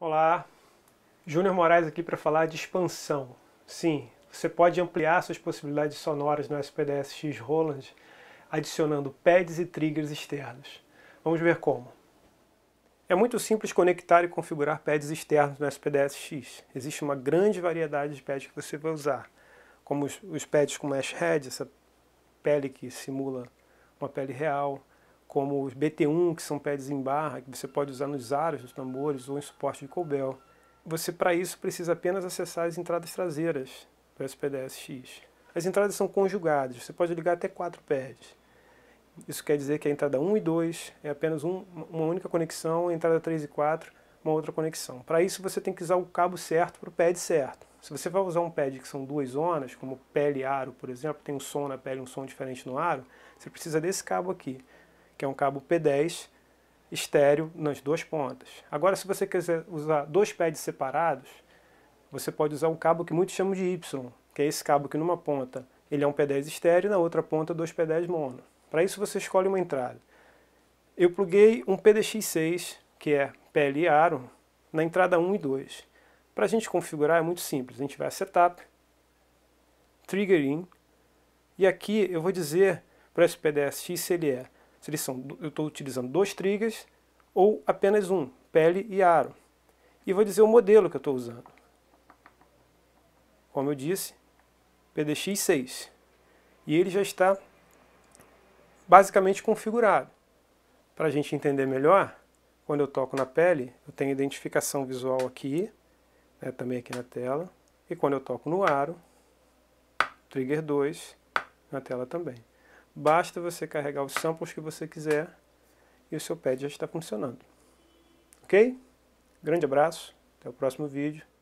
Olá, Júnior Moraes aqui para falar de expansão. Sim, você pode ampliar suas possibilidades sonoras no SPDS-X Roland adicionando pads e triggers externos. Vamos ver como. É muito simples conectar e configurar pads externos no SPDS-X. Existe uma grande variedade de pads que você vai usar, como os, os pads com mesh head, essa pele que simula uma pele real, como os BT1, que são pads em barra, que você pode usar nos aros dos tambores ou em suporte de Cobel. Você, para isso, precisa apenas acessar as entradas traseiras do SPDS-X. As entradas são conjugadas, você pode ligar até quatro pads. Isso quer dizer que a entrada 1 e 2 é apenas um, uma única conexão, a entrada 3 e 4 uma outra conexão. Para isso você tem que usar o cabo certo para o pad certo. Se você vai usar um pad que são duas zonas, como pele e aro, por exemplo, tem um som na pele e um som diferente no aro, você precisa desse cabo aqui que é um cabo P10 estéreo nas duas pontas. Agora, se você quiser usar dois pads separados, você pode usar um cabo que muitos chamam de Y, que é esse cabo que numa ponta ele é um P10 estéreo e na outra ponta dois P10 mono. Para isso você escolhe uma entrada. Eu pluguei um PDX6, que é PL e aro, na entrada 1 e 2. Para a gente configurar é muito simples, a gente vai a Setup, Trigger In, e aqui eu vou dizer para esse PDS se ele é se eles são, eu estou utilizando dois triggers ou apenas um, pele e aro. E vou dizer o modelo que eu estou usando. Como eu disse, PDX 6. E ele já está basicamente configurado. Para a gente entender melhor, quando eu toco na pele, eu tenho identificação visual aqui, né, também aqui na tela, e quando eu toco no aro, trigger 2, na tela também. Basta você carregar os samples que você quiser e o seu pad já está funcionando. Ok? Grande abraço, até o próximo vídeo.